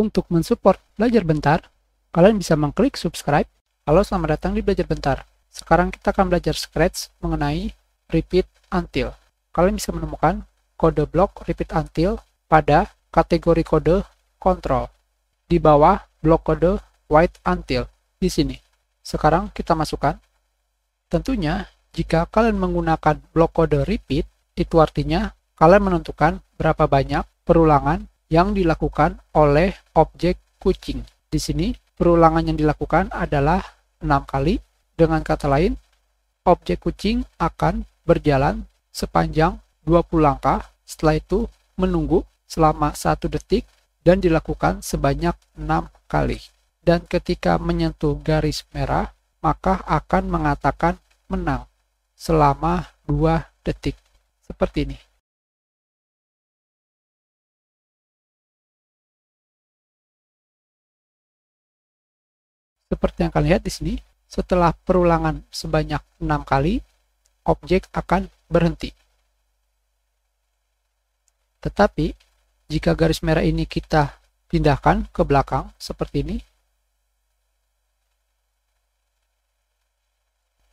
Untuk mensupport Belajar Bentar, kalian bisa mengklik subscribe. Halo, selamat datang di Belajar Bentar. Sekarang kita akan belajar Scratch mengenai repeat until. Kalian bisa menemukan kode blok repeat until pada kategori kode control. Di bawah blok kode white until di sini. Sekarang kita masukkan. Tentunya, jika kalian menggunakan blok kode repeat, itu artinya kalian menentukan berapa banyak perulangan yang dilakukan oleh objek kucing. Di sini perulangan yang dilakukan adalah 6 kali. Dengan kata lain, objek kucing akan berjalan sepanjang 20 langkah, setelah itu menunggu selama 1 detik dan dilakukan sebanyak 6 kali. Dan ketika menyentuh garis merah, maka akan mengatakan menang selama 2 detik. Seperti ini. Seperti yang kalian lihat di sini, setelah perulangan sebanyak 6 kali, objek akan berhenti. Tetapi, jika garis merah ini kita pindahkan ke belakang seperti ini,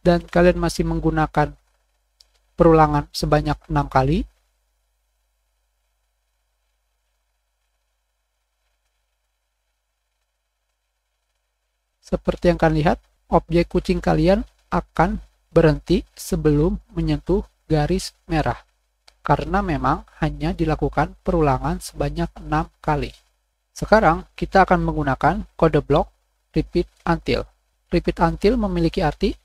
dan kalian masih menggunakan perulangan sebanyak 6 kali, Seperti yang kalian lihat, objek kucing kalian akan berhenti sebelum menyentuh garis merah karena memang hanya dilakukan perulangan sebanyak 6 kali. Sekarang kita akan menggunakan kode blok repeat until. Repeat until memiliki arti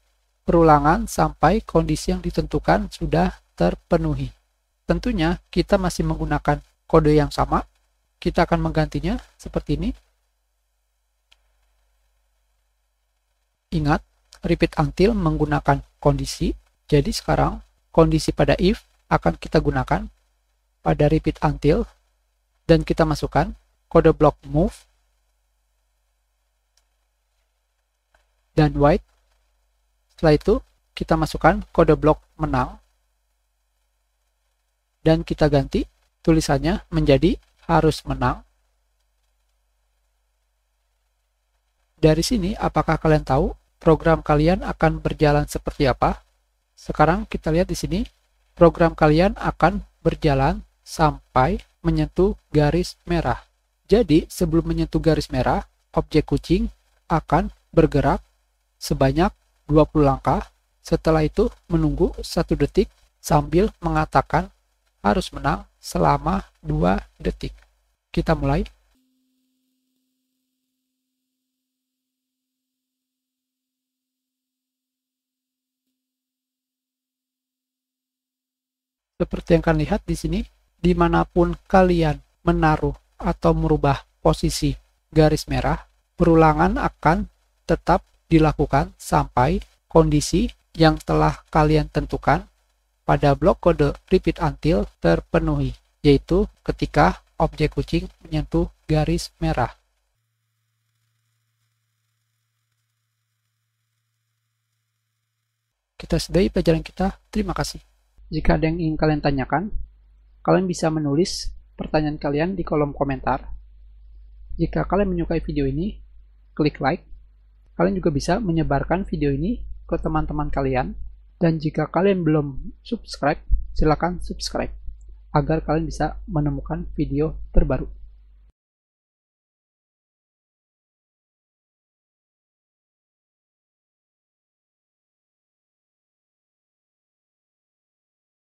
perulangan sampai kondisi yang ditentukan sudah terpenuhi. Tentunya kita masih menggunakan kode yang sama. Kita akan menggantinya seperti ini. Ingat, repeat until menggunakan kondisi. Jadi sekarang kondisi pada if akan kita gunakan pada repeat until dan kita masukkan kode blok move dan white. Setelah itu kita masukkan kode blok menang dan kita ganti tulisannya menjadi harus menang. Dari sini apakah kalian tahu program kalian akan berjalan seperti apa? Sekarang kita lihat di sini, program kalian akan berjalan sampai menyentuh garis merah. Jadi, sebelum menyentuh garis merah, objek kucing akan bergerak sebanyak 20 langkah. Setelah itu, menunggu satu detik sambil mengatakan harus menang selama dua detik. Kita mulai. Seperti yang kalian lihat di sini, dimanapun kalian menaruh atau merubah posisi garis merah, perulangan akan tetap dilakukan sampai kondisi yang telah kalian tentukan pada blok kode repeat until terpenuhi, yaitu ketika objek kucing menyentuh garis merah. Kita sudahi pelajaran kita. Terima kasih. Jika ada yang ingin kalian tanyakan, kalian bisa menulis pertanyaan kalian di kolom komentar. Jika kalian menyukai video ini, klik like. Kalian juga bisa menyebarkan video ini ke teman-teman kalian. Dan jika kalian belum subscribe, silakan subscribe agar kalian bisa menemukan video terbaru.